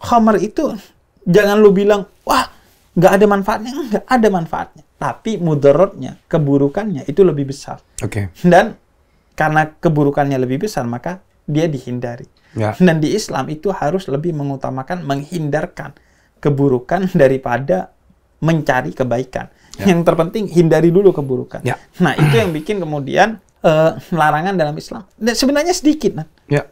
Khomer itu jangan lu bilang wah nggak ada manfaatnya, nggak ada manfaatnya. Tapi mudaratnya, keburukannya itu lebih besar. Okay. Dan karena keburukannya lebih besar maka dia dihindari. Ya. Dan di Islam itu harus lebih mengutamakan menghindarkan keburukan [laughs] daripada mencari kebaikan. Ya. Yang terpenting hindari dulu keburukan. Ya. Nah itu yang bikin kemudian uh, larangan dalam Islam. Dan nah, sebenarnya sedikit, nah. Ya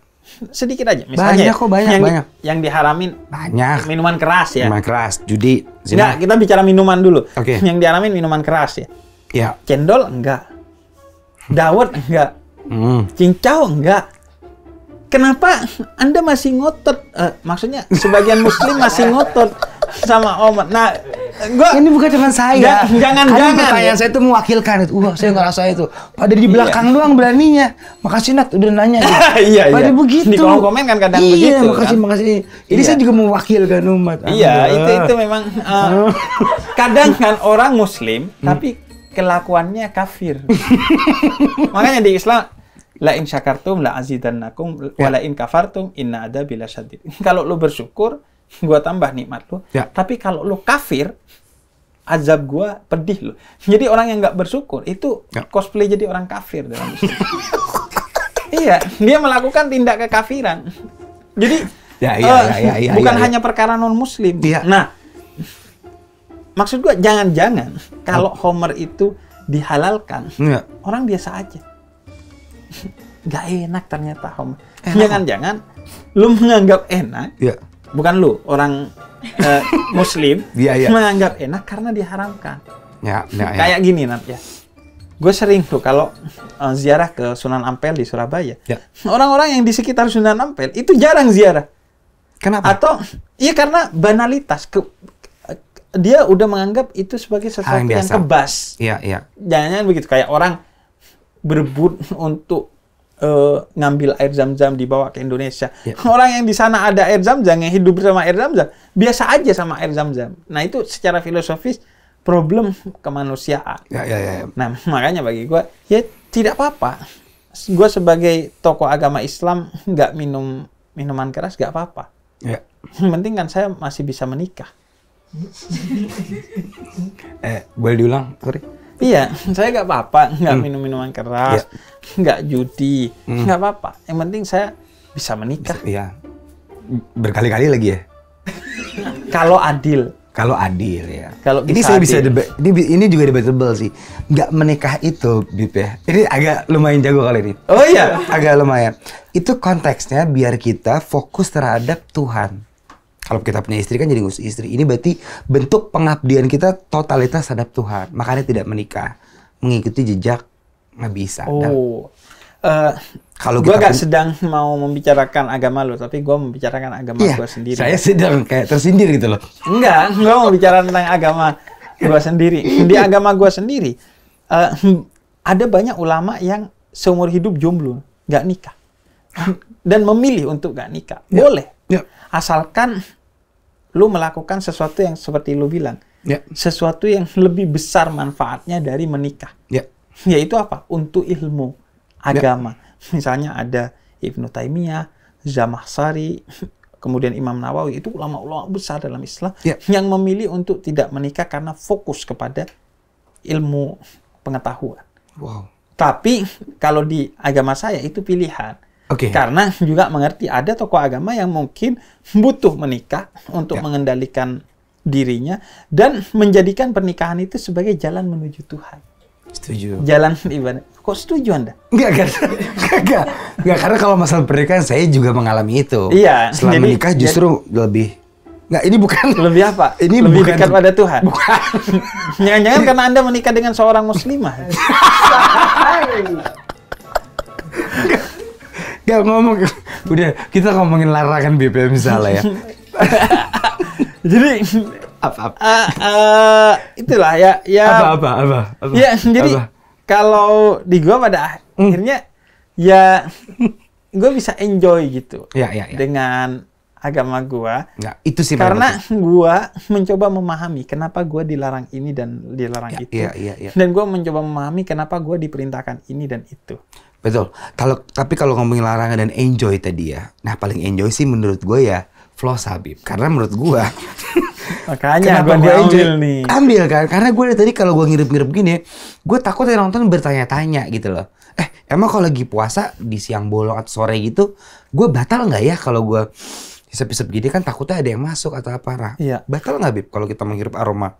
sedikit aja misalnya banyak kok banyak yang, banyak yang diharamin banyak minuman keras ya minuman keras judi nah kita bicara minuman dulu okay. yang diharamin minuman keras ya ya cendol enggak dawet enggak Hmm. Cincau enggak. Kenapa Anda masih ngotot? Uh, maksudnya sebagian muslim masih ngotot sama Omar. Nah, gua ini bukan cuma saya. Jangan jangan. jangan saya itu mewakilkan itu. Wah, saya ngerasa itu. Pada di iya. belakang iya. doang beraninya. Makasih Nat udah nanya. Gitu. [laughs] iya, Pada iya. begitu. Di kolom komen kan kadang iya, begitu. Makasih, kan? makasih. Ini iya. saya juga mewakilkan umat. Iya, Aduh. itu itu memang uh, kadang [laughs] kan orang muslim hmm. tapi kelakuannya kafir. [laughs] Makanya di Islam La in syakartum la azidannakum ya. wa la in kafartum inna ada bila syadid. kalau lu bersyukur, gua tambah nikmat lu. Ya. Tapi kalau lu kafir, azab gua pedih lu. Jadi orang yang nggak bersyukur itu ya. cosplay jadi orang kafir dalam [laughs] Iya, dia melakukan tindak kekafiran. Jadi ya, ya, uh, ya, ya, ya, bukan ya, ya. hanya perkara non muslim. Ya. Nah, maksud gua jangan-jangan kalau Homer itu dihalalkan, ya. orang biasa aja [laughs] nggak enak ternyata Om. Jangan-jangan lu menganggap enak. ya. Bukan lu, orang uh, [laughs] muslim ya, ya. menganggap enak karena diharamkan. Ya, ya, ya. Kayak gini nanti ya. Gue sering tuh kalau uh, ziarah ke Sunan Ampel di Surabaya. orang ya. Orang-orang yang di sekitar Sunan Ampel itu jarang ziarah. Kenapa? Atau iya karena banalitas ke dia udah menganggap itu sebagai sesuatu ah, yang, yang kebas. Iya, iya. Jangan-jangan begitu kayak orang berebut [laughs] untuk uh, ngambil air zam-zam dibawa ke Indonesia. Yeah. [laughs] Orang yang di sana ada air zam-zam, yang hidup sama air zam-zam, biasa aja sama air zam-zam. Nah itu secara filosofis problem kemanusiaan. Ya, ya, ya. Nah [laughs] makanya bagi gue, ya tidak apa-apa. Gue sebagai tokoh agama Islam nggak minum minuman keras nggak apa-apa. Ya. penting kan saya masih bisa menikah. eh, boleh diulang, sorry. Iya, [laughs] saya nggak apa-apa, nggak hmm. minum minuman keras, yeah. nggak judi, hmm. apa-apa. Yang penting saya bisa menikah. Bisa, iya. Berkali-kali lagi ya. [laughs] Kalau adil. Kalau adil ya. Kalau ini saya adil. bisa debat. Ini, ini juga debatable sih. Nggak menikah itu, Bip ya. Ini agak lumayan jago kali ini. Oh iya. agak lumayan. Itu konteksnya biar kita fokus terhadap Tuhan. Kalau kita punya istri kan jadi ngurus istri. Ini berarti bentuk pengabdian kita totalitas terhadap Tuhan. Makanya tidak menikah, mengikuti jejak Nabi Isa. Oh. Uh, kalau gue gak sedang mau membicarakan agama lo, tapi gue membicarakan agama iya, gue sendiri. Saya sedang kayak tersindir gitu loh. Enggak, gue mau bicara tentang agama gue sendiri. Di agama gue sendiri, uh, ada banyak ulama yang seumur hidup jomblo, gak nikah, dan memilih untuk gak nikah. Iya. Boleh. Yeah, yeah asalkan lu melakukan sesuatu yang seperti lu bilang, yeah. sesuatu yang lebih besar manfaatnya dari menikah. Yeah. Yaitu apa? Untuk ilmu ya. agama. Yeah. Misalnya ada Ibnu Taimiyah, Zamahsari, kemudian Imam Nawawi itu ulama-ulama besar dalam Islam yeah. yang memilih untuk tidak menikah karena fokus kepada ilmu pengetahuan. Wow. Tapi kalau di agama saya itu pilihan. Okay. Karena juga mengerti ada tokoh agama yang mungkin butuh menikah untuk ya. mengendalikan dirinya dan menjadikan pernikahan itu sebagai jalan menuju Tuhan. Setuju. Jalan ibadah. Kok setuju Anda? Enggak, enggak. Enggak, enggak. karena kalau masalah pernikahan saya juga mengalami itu. Iya. Setelah jadi, menikah justru jadi, lebih Enggak, ini bukan lebih apa? Ini lebih bukan dekat pada Tuhan. Bukan. Jangan-jangan karena Anda menikah dengan seorang muslimah. [laughs] Gak ngomong. [laughs] Udah, kita ngomongin larangan BBM misalnya ya. [laughs] jadi apa, apa? Uh, uh, itulah ya ya apa apa apa, apa ya jadi apa? kalau di gua pada hmm. akhirnya hmm. ya gua bisa enjoy gitu ya, ya, ya. dengan agama gua ya, itu sih karena betul. gua mencoba memahami kenapa gua dilarang ini dan dilarang ya, itu ya, ya, ya. dan gua mencoba memahami kenapa gua diperintahkan ini dan itu Betul. Kalau tapi kalau ngomongin larangan dan enjoy tadi ya. Nah, paling enjoy sih menurut gue ya flow Habib. Karena menurut gue [laughs] Makanya gue gue enjoy nih. Ambil kan karena gue dari tadi kalau gue ngirim-ngirim gini, gue takut yang nonton bertanya-tanya gitu loh. Eh, emang kalau lagi puasa di siang bolong atau sore gitu, gue batal nggak ya kalau gue hisap-hisap gini kan takutnya ada yang masuk atau apa lah. Iya. Batal nggak Bib kalau kita menghirup aroma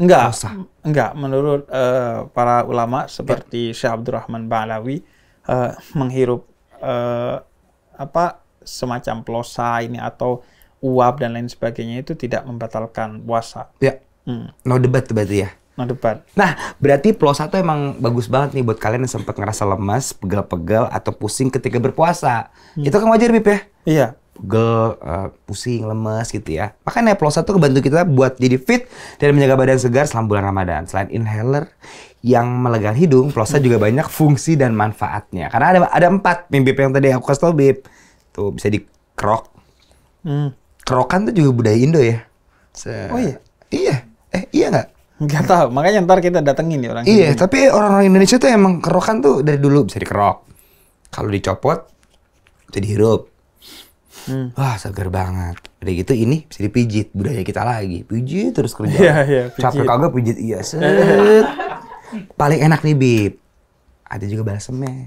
Enggak, enggak. Menurut uh, para ulama iya. seperti Syekh Abdurrahman Ba'lawi, uh, menghirup uh, apa semacam plosa ini atau uap dan lain sebagainya itu tidak membatalkan puasa. Ya. Hmm. No debat berarti ya. No debat. Nah, berarti plosa itu emang bagus banget nih buat kalian yang sempat ngerasa lemas, pegal-pegal atau pusing ketika berpuasa. Hmm. Itu kan wajar Bip ya? Iya. Pegel, uh, pusing, lemas gitu ya. Makanya plosa tuh kebantu kita buat jadi fit dan menjaga badan segar selama bulan Ramadan. Selain inhaler, yang melegang hidung, plosa juga banyak fungsi dan manfaatnya. Karena ada ada empat mimpi yang tadi aku kasih tau bib. Tuh bisa dikrok. Hmm. Krokan tuh juga budaya Indo ya. Se oh iya. Iya. Eh iya nggak? Gak tau. Makanya ntar kita datengin nih ya orang. Iya. Hidung. Tapi orang-orang Indonesia tuh emang kerokan tuh dari dulu bisa dikerok. Kalau dicopot jadi hirup. Hmm. Wah segar banget. Udah gitu ini bisa dipijit budaya kita lagi. Pijit terus kerja. Iya, iya, Capek kagak pijit iya. Set. [laughs] Paling enak nih Bib. Ada juga balsamnya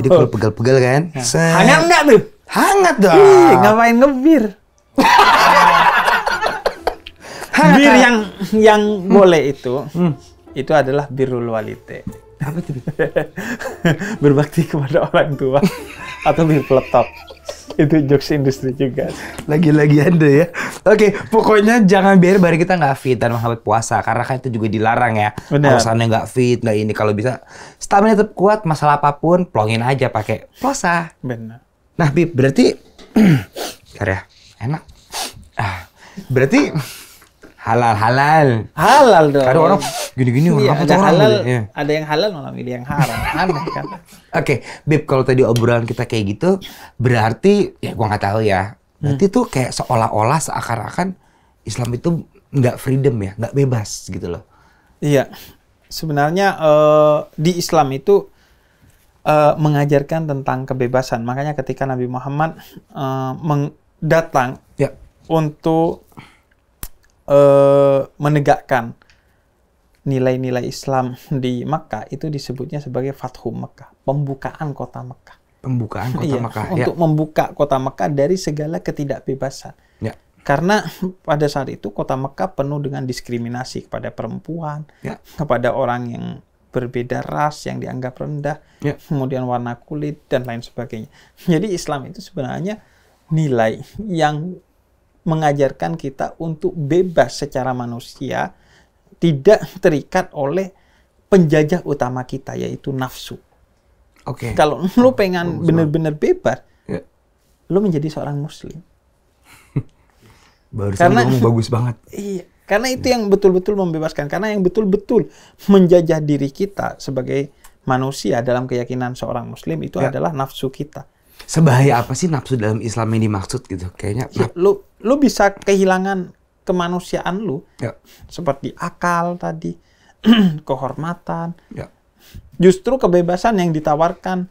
Jadi kalau pegel-pegel kan. Nah. Set. Hangat enggak tuh? Hangat dong. Ih, ngapain ngebir? bir kan? yang yang hmm. boleh itu. Hmm. Itu adalah birul walite. Apa itu? [laughs] Berbakti kepada orang tua [laughs] atau bir peletop [laughs] itu jokes industri juga. Lagi-lagi anda ya. Oke, okay, pokoknya jangan biar bari kita nggak fit dan menghambat puasa karena kan itu juga dilarang ya. puasanya nggak fit, nggak ini kalau bisa stamina tetap kuat, masalah apapun plongin aja pakai puasa. Benar. Nah, Bib, berarti [clears throat] ya enak. Ah, berarti halal halal halal dong kadang orang gini-gini orang iya, orang ada halal ya. ada yang halal malah milih yang haram [laughs] aneh kan oke okay. Bib kalau tadi obrolan kita kayak gitu berarti ya gua nggak tahu ya berarti hmm. tuh kayak seolah-olah seakan-akan Islam itu nggak freedom ya nggak bebas gitu loh iya sebenarnya uh, di Islam itu uh, mengajarkan tentang kebebasan makanya ketika Nabi Muhammad uh, datang ya. untuk uh, menegakkan nilai-nilai Islam di Mekah itu disebutnya sebagai Fathu Mekah, pembukaan kota Mekah. Pembukaan kota [laughs] iya, Mekah. Ya. Untuk ya. membuka kota Mekah dari segala ketidakbebasan. Ya. Karena pada saat itu kota Mekah penuh dengan diskriminasi kepada perempuan, ya. kepada orang yang berbeda ras yang dianggap rendah, ya. kemudian warna kulit dan lain sebagainya. Jadi Islam itu sebenarnya nilai yang mengajarkan kita untuk bebas secara manusia, tidak terikat oleh penjajah utama kita yaitu nafsu. Oke. Okay. Kalau oh, lu pengen bener-bener bebas, yeah. lu menjadi seorang muslim. [laughs] Barusan karena bagus banget. Iya, karena itu yang betul-betul membebaskan, karena yang betul-betul menjajah diri kita sebagai manusia dalam keyakinan seorang muslim itu yeah. adalah nafsu kita sebahaya apa sih nafsu dalam Islam ini maksud gitu? Kayaknya ya, lu lu bisa kehilangan kemanusiaan lu. Ya. Seperti akal tadi, [clears throat] kehormatan. Ya. Justru kebebasan yang ditawarkan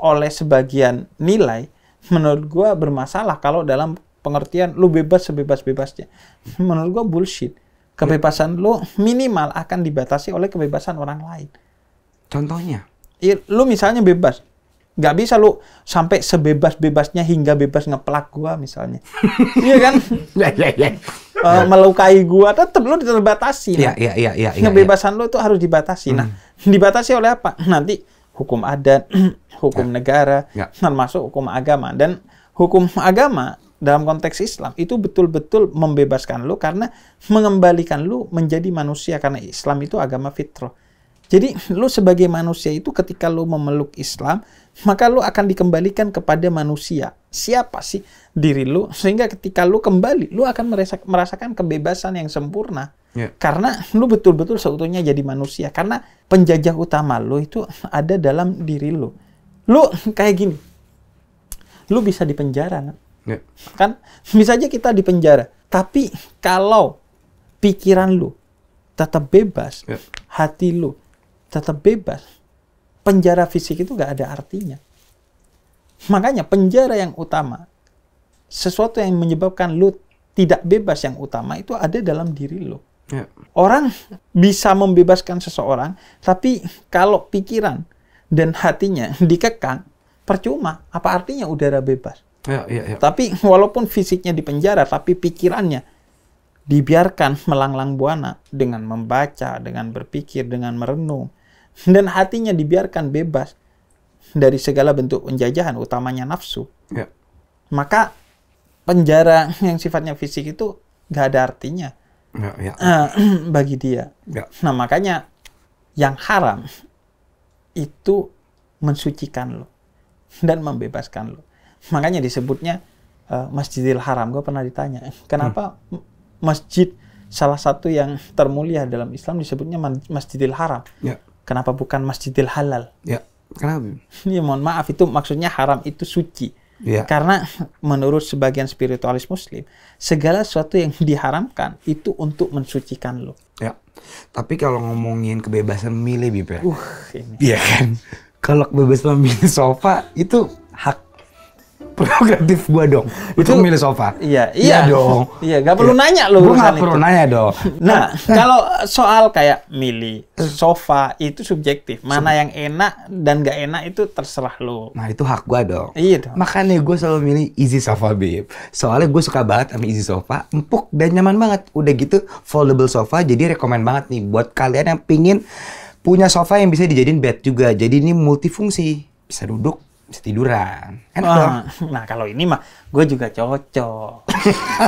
oleh sebagian nilai menurut gua bermasalah kalau dalam pengertian lu bebas sebebas-bebasnya. [laughs] Menurut gua bullshit. Kebebasan ya. lu minimal akan dibatasi oleh kebebasan orang lain. Contohnya? Ya, lu misalnya bebas, nggak bisa lu sampai sebebas-bebasnya hingga bebas ngeplak gua misalnya. [laughs] iya kan? Ya, ya, ya. Uh, melukai gua tetap lu terbatasi. Iya, iya, iya, iya. Kebebasan ya. ya, ya, ya lu itu harus dibatasi. Hmm. Nah, dibatasi oleh apa? Nanti hukum adat, [clears throat] hukum ya. negara, ya. termasuk hukum agama dan hukum agama dalam konteks Islam itu betul-betul membebaskan lu karena mengembalikan lu menjadi manusia karena Islam itu agama fitrah jadi lu sebagai manusia itu ketika lu memeluk Islam, maka lu akan dikembalikan kepada manusia. Siapa sih diri lu? Sehingga ketika lu kembali, lu akan merasakan kebebasan yang sempurna. Yeah. Karena lu betul-betul seutuhnya jadi manusia. Karena penjajah utama lu itu ada dalam diri lu. Lu kayak gini. Lu bisa dipenjara, yeah. kan? Bisa aja kita dipenjara. Tapi kalau pikiran lu tetap bebas, yeah. hati lu tetap bebas. Penjara fisik itu gak ada artinya. Makanya penjara yang utama, sesuatu yang menyebabkan lu tidak bebas yang utama itu ada dalam diri lu. Ya. Orang bisa membebaskan seseorang, tapi kalau pikiran dan hatinya [laughs] dikekang, percuma. Apa artinya udara bebas? Ya, ya, ya. Tapi walaupun fisiknya di penjara, tapi pikirannya dibiarkan melanglang buana dengan membaca, dengan berpikir, dengan merenung, dan hatinya dibiarkan bebas dari segala bentuk penjajahan, utamanya nafsu, ya. maka penjara [laughs] yang sifatnya fisik itu gak ada artinya ya, ya. Ah, [clears throat] bagi dia. Ya. Nah makanya yang haram itu mensucikan lo dan membebaskan lo. Makanya disebutnya uh, Masjidil Haram. Gue pernah ditanya, kenapa hmm. masjid salah satu yang termulia dalam Islam disebutnya Masjidil Haram? Ya. Kenapa bukan Masjidil Halal? Ya. Kenapa? [laughs] ya mohon maaf itu maksudnya haram itu suci. Ya. Karena [laughs] menurut sebagian spiritualis muslim, segala sesuatu yang [laughs] diharamkan itu untuk mensucikan lo. Ya. Tapi kalau ngomongin kebebasan milih Biper. Ya. Uh, ini. Iya kan? kalau kebebasan milih sofa itu hak prerogatif gua dong itu milih sofa iya iya, iya dong [laughs] iya nggak perlu iya. nanya lu gua nggak perlu nanya dong [laughs] nah eh. kalau soal kayak milih sofa itu subjektif mana yang enak dan nggak enak itu terserah lo nah itu hak gua dong iya dong makanya gua selalu milih easy sofa bib soalnya gua suka banget sama easy sofa empuk dan nyaman banget udah gitu foldable sofa jadi rekomend banget nih buat kalian yang pingin punya sofa yang bisa dijadiin bed juga jadi ini multifungsi bisa duduk bisa tiduran. Enak kan Nah kalau ini mah gue juga cocok.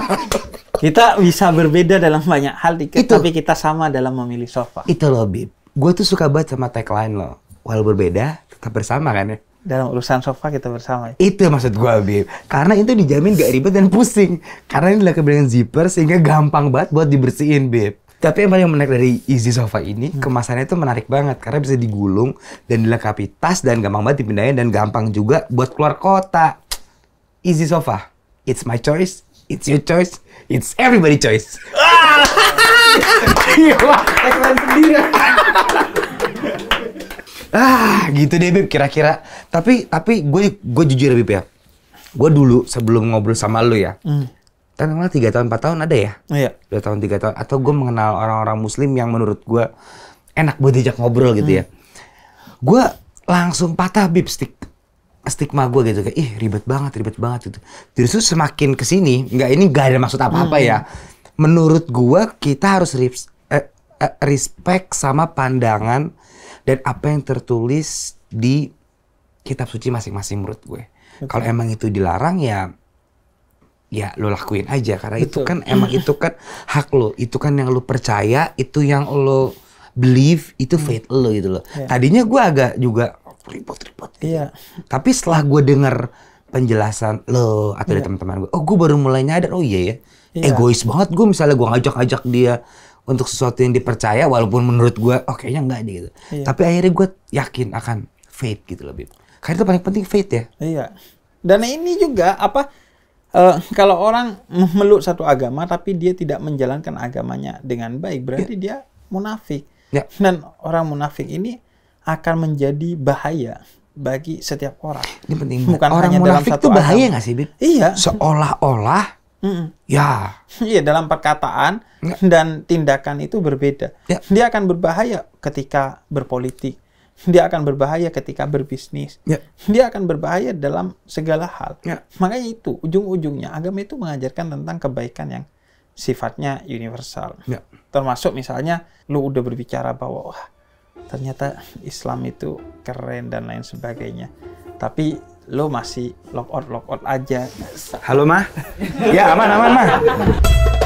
[laughs] kita bisa berbeda dalam banyak hal, di, itu. tapi kita sama dalam memilih sofa. Itu loh, Bib. Gue tuh suka banget sama tagline lo. Walau berbeda, tetap bersama kan ya? dalam urusan sofa kita bersama. Ya? Itu maksud gue, Bib. Karena itu dijamin gak ribet dan pusing. Karena ini adalah keberanian zipper sehingga gampang banget buat dibersihin, Bib. Tapi yang paling menarik dari Easy Sofa ini, hmm. kemasannya itu menarik banget karena bisa digulung dan dilengkapi tas dan gampang banget dipindahin dan gampang juga buat keluar kota. Easy Sofa. It's my choice, it's your choice, it's everybody choice. [laughs] Iya, sendiri. ah, gitu deh Bib kira-kira. Tapi tapi gue gue jujur ya Bib ya. Gue dulu sebelum ngobrol sama lu ya. Hmm kan tiga tahun empat tahun ada ya iya. dua tahun tiga tahun atau gue mengenal orang-orang muslim yang menurut gue enak buat diajak ngobrol gitu ya. hmm. ya gue langsung patah bib stik stigma gue gitu kayak ih ribet banget ribet banget gitu justru semakin kesini nggak ini nggak ada maksud apa apa hmm. ya menurut gue kita harus rips, eh, eh, respect sama pandangan dan apa yang tertulis di kitab suci masing-masing menurut gue okay. kalau emang itu dilarang ya ya lo lakuin aja karena Betul. itu kan emang [laughs] itu kan hak lo itu kan yang lo percaya itu yang lo believe itu hmm. faith lo gitu lo yeah. tadinya gue agak juga ribut-ribut gitu. yeah. tapi setelah gue denger penjelasan lo atau yeah. dari iya. teman-teman gue oh gue baru mulai nyadar oh iya ya yeah. egois banget gue misalnya gue ngajak ngajak dia untuk sesuatu yang dipercaya walaupun menurut gue oh kayaknya enggak deh gitu yeah. tapi akhirnya gue yakin akan faith gitu lebih karena itu paling penting faith ya iya yeah. dan ini juga apa uh, kalau orang meluk satu agama tapi dia tidak menjalankan agamanya dengan baik, berarti yeah. dia munafik. Yeah. Dan orang munafik ini akan menjadi bahaya bagi setiap orang. Ini penting. Bukan orang hanya munafik dalam satu itu bahaya nggak sih, Bib? Iya. Seolah-olah Mm -mm. Ya. [laughs] Iya dalam perkataan ya. dan tindakan itu berbeda. Ya. Dia akan berbahaya ketika berpolitik, dia akan berbahaya ketika berbisnis. Yeah. Dia akan berbahaya dalam segala hal. Yeah. Makanya itu ujung-ujungnya agama itu mengajarkan tentang kebaikan yang sifatnya universal. Yeah. Termasuk misalnya lu udah berbicara bahwa wah ternyata Islam itu keren dan lain sebagainya. Tapi lu masih lock out lock out aja. Halo mah. ya aman aman mah.